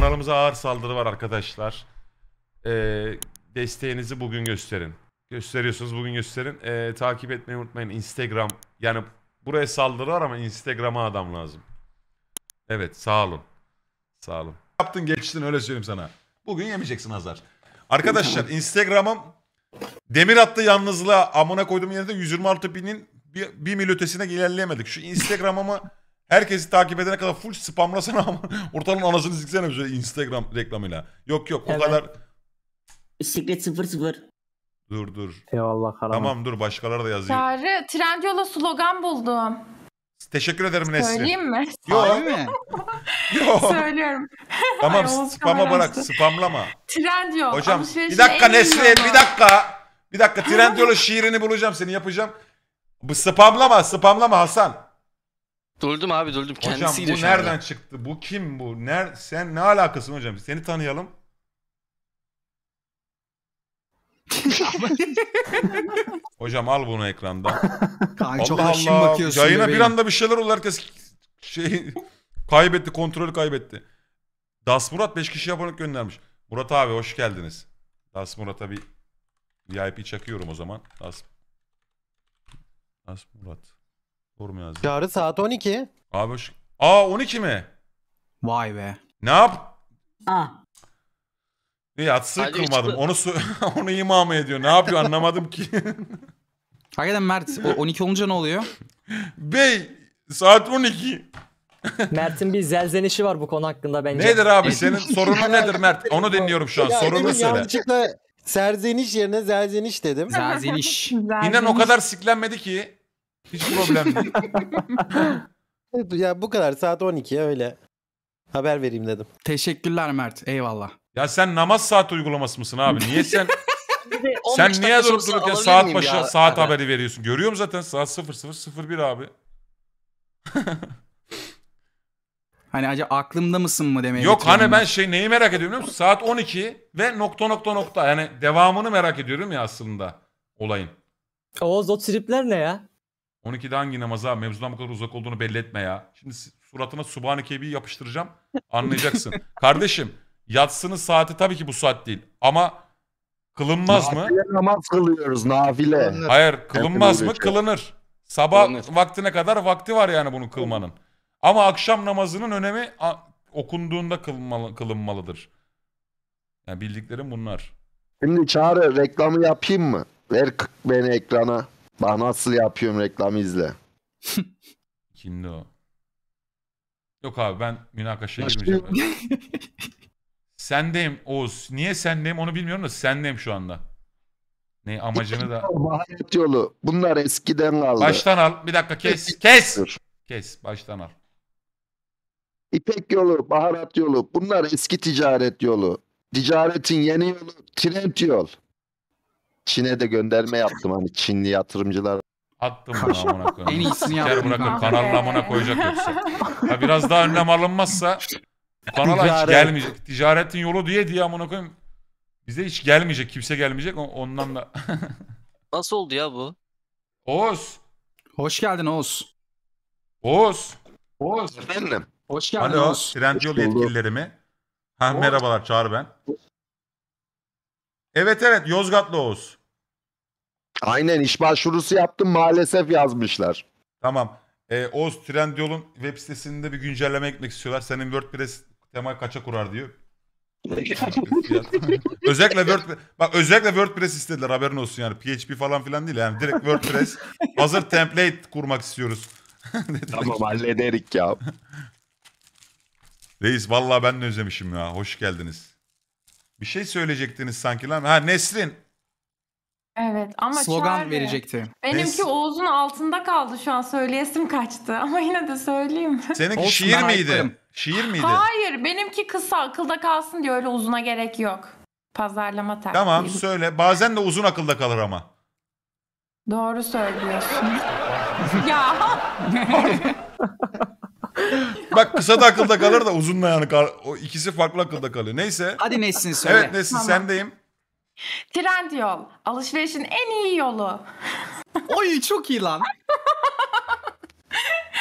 Kanalımıza ağır saldırı var arkadaşlar. Ee, desteğinizi bugün gösterin. Gösteriyorsunuz bugün gösterin. Ee, takip etmeyi unutmayın. Instagram yani buraya saldırı var ama Instagram'a adam lazım. Evet sağ olun. Sağ olun. Yaptın geçtin öyle söyleyeyim sana. Bugün yemeyeceksin azar. Arkadaşlar Instagram'ım demir attı yalnızlığa amına koyduğum yerde 126 binin bir, bir mil ötesine ilerleyemedik. Şu Instagram'ımı Herkesi takip edene kadar full spamlasana ama ortalığın anasını siksene şöyle Instagram reklamıyla. Yok yok o Evet. kadar. Bisiklet 00. Dur dur. Eyvallah karama. Tamam dur başkaları da yazayım. Çağrı Trendyol'a slogan buldum. Teşekkür ederim Nesli. Söyleyeyim mi? Yok Harbi mi? yok. Söylüyorum. Tamam Oğuz spama kamerası. bırak spamlama. Trendyol. Hocam bir dakika Nesli bir dakika. Bir dakika Trendyol'a şiirini bulacağım seni yapacağım. Bu spamlama spamlama Hasan. Duldum abi duldum. Kendisiyle hocam bu nereden anda. çıktı? Bu kim bu? Ner sen ne alakasın hocam? Seni tanıyalım. hocam al bunu ekranda. Kanka, Allah Allah. Yayına bir anda bir şeyler oldu. Herkes şey kaybetti. Kontrolü kaybetti. Das Murat 5 kişi abonelik göndermiş. Murat abi hoş geldiniz. Das Murat'a bir VIP çakıyorum o zaman. Das, das Murat. Sorma yazdı. Çağrı saat 12. Abi hoş... Aa 12 mi? Vay be. Ne yap? Ah. Yatsı Hadi kılmadım. Onu su onu ima mı ediyor? Ne yapıyor anlamadım ki. Hakikaten Mert 12 olunca ne oluyor? Bey saat 12. Mert'in bir zelzenişi var bu konu hakkında bence. Nedir abi senin sorunun nedir Mert? Onu dinliyorum şu an. Sorunu söyle. serzeniş yerine zelzeniş dedim. Zerzeniş. İnan o kadar siklenmedi ki hiç problem değil. ya bu kadar saat 12 öyle. Haber vereyim dedim. Teşekkürler Mert. Eyvallah. Ya sen namaz saat uygulaması mısın abi? Niye sen sen niye durup dururken saat başı ya? saat abi. haberi veriyorsun? Görüyorum zaten saat 0001 abi. hani acaba aklımda mısın mı demeye Yok hani ben şey neyi merak ediyorum biliyor musun? Saat 12 ve nokta nokta nokta. Yani devamını merak ediyorum ya aslında olayın. O zot tripler ne ya? 12'de hangi namaza mevzudan bu kadar uzak olduğunu belli etme ya. Şimdi suratına Subhanekebi'yi yapıştıracağım. Anlayacaksın. Kardeşim yatsının saati tabii ki bu saat değil. Ama kılınmaz nafile mı? namaz kılıyoruz nafile. Hayır kılınmaz mı? Kılınır. Sabah Kılınır. vaktine kadar vakti var yani bunu kılmanın. Ama akşam namazının önemi okunduğunda kılmalı, kılınmalıdır. Yani bildiklerim bunlar. Şimdi Çağrı reklamı yapayım mı? Ver beni ekrana. Bak nasıl yapıyorum reklamı izle. Kimdi o? Yok abi ben münakaşaya girmeyeceğim. sendeyim Oğuz. Niye sendeyim onu bilmiyorum da sendeyim şu anda. Ne amacını da. Baharat yolu. Bunlar eskiden kaldı. Baştan al. Bir dakika kes. Kes. Kes. Baştan al. İpek yolu, baharat yolu. Bunlar eski ticaret yolu. Ticaretin yeni yolu, trend yol. Çin'e de gönderme yaptım hani Çinli yatırımcılar. Attım bunu amına koyayım. En iyisini yaptım. bırakın kanalın amına koyacak yoksa. Ya biraz daha önlem alınmazsa kanala hiç gelmeyecek. Ticaretin yolu diye diye amına koyayım. Bize hiç gelmeyecek. Kimse gelmeyecek. Ondan da. Nasıl oldu ya bu? Oğuz. Hoş geldin Oğuz. Oğuz. Oğuz. Efendim. Hoş geldin Alo, Oğuz. Trendyol bulduk. yetkilileri Ha, merhabalar, çağır ben. Evet evet, Yozgatlı Oğuz. Aynen iş başvurusu yaptım maalesef yazmışlar. Tamam. Ee, Oz Trendyol'un web sitesinde bir güncelleme ekmek istiyorlar. Senin WordPress temayı kaça kurar diyor. özellikle WordPress bak özellikle WordPress istediler haberin olsun yani PHP falan filan değil yani direkt WordPress hazır template kurmak istiyoruz. tamam hallederik ya. Reis vallahi ben de özlemişim ya. Hoş geldiniz. Bir şey söyleyecektiniz sanki lan. Ha Nesrin Evet ama Slogan çare. verecekti. Benimki Bes- Oğuz'un altında kaldı şu an söyleyesim kaçtı ama yine de söyleyeyim. Seninki Olsun, şiir miydi? ayıklarım. Şiir miydi? Hayır benimki kısa akılda kalsın diye öyle uzuna gerek yok. Pazarlama tarzı. Tamam söyle. Bazen de uzun akılda kalır ama. Doğru söylüyorsun. ya Bak kısa da akılda kalır da uzun da yani o ikisi farklı akılda kalıyor. Neyse. Hadi Nesin söyle. Evet Nesin Tamam. sendeyim. Trend yol, Alışverişin en iyi yolu. Oy çok iyi lan.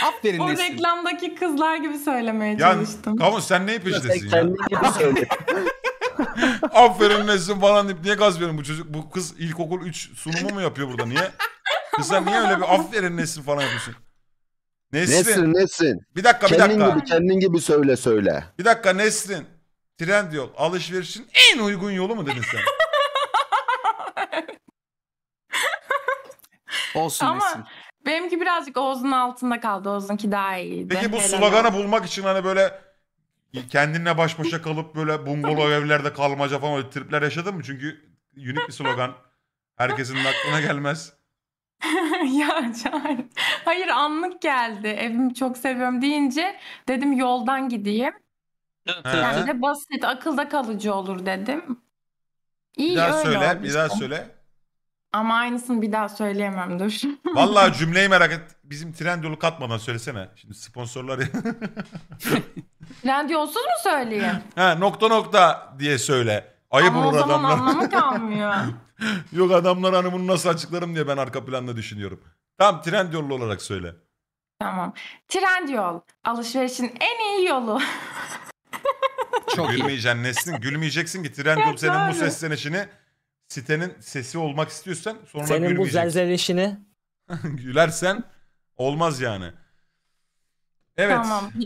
Aferin O reklamdaki kızlar gibi söylemeye Yani çalıştım. Kavun sen neyin peşindesin ya? Kendi gibi söyle. Aferin Nesin falan deyip niye gaz veriyorsun bu çocuk? Bu kız ilkokul 3 sunumu mu yapıyor burada niye? Kız sen niye öyle bir aferin Nesin falan yapıyorsun? Nesrin, Nesrin, Nesrin. bir dakika bir Kendin dakika. gibi, kendin gibi söyle söyle. Bir dakika Nesrin. yol, alışverişin en uygun yolu mu dedin sen? Olsun Ama Nesin. benimki birazcık Oğuz'un altında kaldı. Oğuz'unki daha iyiydi. Peki bu Helal sloganı bulmak için hani böyle kendinle baş başa kalıp böyle bungalov evlerde kalmaca falan öyle tripler yaşadın mı? Çünkü unik bir slogan. Herkesin aklına gelmez. ya Can. Hayır anlık geldi. Evimi çok seviyorum deyince dedim yoldan gideyim. Yani de basit akılda kalıcı olur dedim. İyi Bir daha söyle, oldu bir daha söyle. Ama aynısını bir daha söyleyemem dur. Vallahi cümleyi merak et. Bizim Trendyol'u katmadan söylesene. Şimdi sponsorlar... Trend yolsuz mu söyleyeyim? ha, nokta nokta diye söyle. Ayıp Ama o olur zaman adamlar. anlamı kalmıyor. Yok adamlar hani bunu nasıl açıklarım diye ben arka planda düşünüyorum. Tamam Trendyol'lu olarak söyle. Tamam. Trend yol. Alışverişin en iyi yolu. Çok iyi. Gülmeyeceksin Nesin. Gülmeyeceksin ki Trendyol Evet, senin bu doğru. seslenişini sitenin sesi olmak istiyorsan sonra Senin bu gülmeyeceksin. zelzeleşini Gülersen olmaz yani. Evet. Tamam.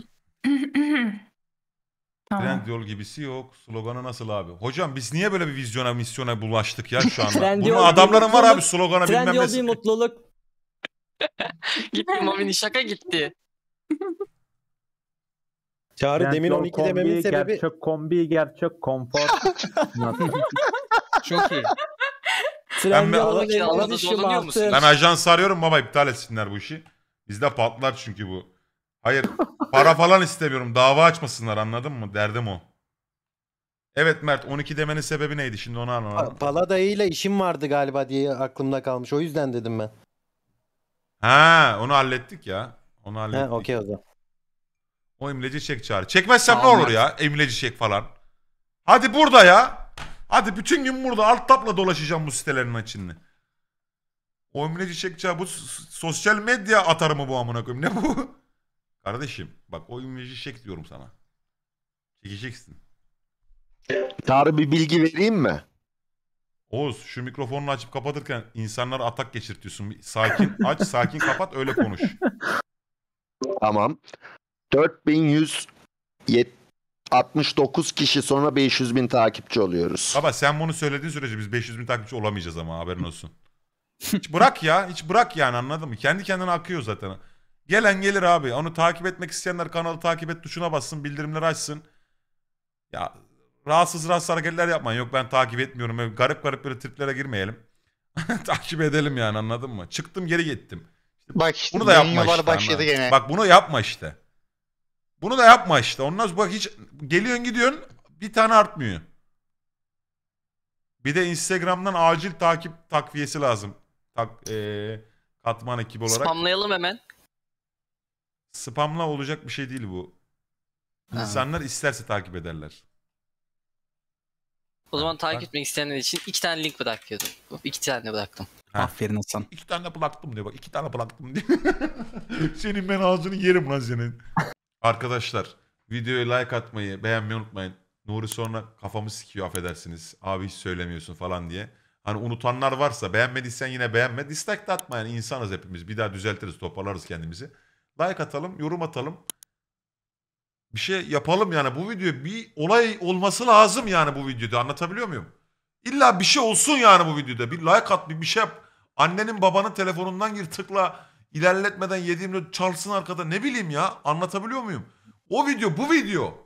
Trend yol gibisi yok. Sloganı nasıl abi? Hocam biz niye böyle bir vizyona misyona bulaştık ya şu anda? Trendyol Bunun bir adamların var abi mutluluk. slogana bilmem Trendyol bir mutluluk. gitti Mami'nin şaka gitti. Çağrı demin 12 dememin sebebi Gerçek kombi, gerçek konfor. Çok iyi. Ben bir- Trendyol'un Kiraladı, elinde dişim musun? Ben ajans arıyorum baba iptal etsinler bu işi. Bizde patlar çünkü bu. Hayır para falan istemiyorum. Dava açmasınlar anladın mı? Derdim o. Evet Mert 12 demenin sebebi neydi? Şimdi onu anladım. Palada ile işim vardı galiba diye aklımda kalmış. O yüzden dedim ben. Ha onu hallettik ya. Onu hallettik. He okey o zaman. O imleci çek çağır. Çekmezsem ne olur ya? Emleci çek falan. Hadi burada ya. Hadi bütün gün burada alt tapla dolaşacağım bu sitelerin içinde. Omleci çekçe bu sosyal medya atar mı bu amına koyayım? Ne bu? Kardeşim bak o imleci çek diyorum sana. Çekeceksin. Tarı bir bilgi vereyim mi? Oğuz şu mikrofonunu açıp kapatırken insanlara atak geçirtiyorsun. Sakin aç sakin kapat öyle konuş. Tamam. 4170 69 kişi sonra 500 bin takipçi oluyoruz. Baba sen bunu söylediğin sürece biz 500 bin takipçi olamayacağız ama haberin olsun. hiç bırak ya hiç bırak yani anladın mı? Kendi kendine akıyor zaten. Gelen gelir abi. Onu takip etmek isteyenler kanalı takip et tuşuna bassın. Bildirimleri açsın. Ya rahatsız rahatsız hareketler yapmayın. Yok ben takip etmiyorum. Böyle garip garip böyle triplere girmeyelim. takip edelim yani anladın mı? Çıktım geri gittim. Bak işte bunu da yapma işte. Başladı gene. Bak bunu yapma işte. Bunu da yapma işte. Ondan bak hiç geliyorsun gidiyorsun bir tane artmıyor. Bir de Instagram'dan acil takip takviyesi lazım. Tak, ee, katman ekibi olarak. Spamlayalım hemen. Spamla olacak bir şey değil bu. İnsanlar ha. isterse takip ederler. O zaman takip etmek isteyenler için iki tane link bırakıyordum. İki tane bıraktım. Ha. Aferin Hasan. İki tane bıraktım diyor bak. İki tane bıraktım diyor. senin ben ağzını yerim lan senin. Arkadaşlar videoya like atmayı, beğenmeyi unutmayın. Nuri sonra kafamı sikiyor affedersiniz. Abi hiç söylemiyorsun falan diye. Hani unutanlar varsa beğenmediysen yine beğenme. Dislike de atma yani insanız hepimiz. Bir daha düzeltiriz toparlarız kendimizi. Like atalım, yorum atalım. Bir şey yapalım yani bu video bir olay olması lazım yani bu videoda anlatabiliyor muyum? İlla bir şey olsun yani bu videoda. Bir like at bir şey yap. Annenin babanın telefonundan gir tıkla ilerletmeden yediğimde çalsın arkada ne bileyim ya anlatabiliyor muyum? O video bu video.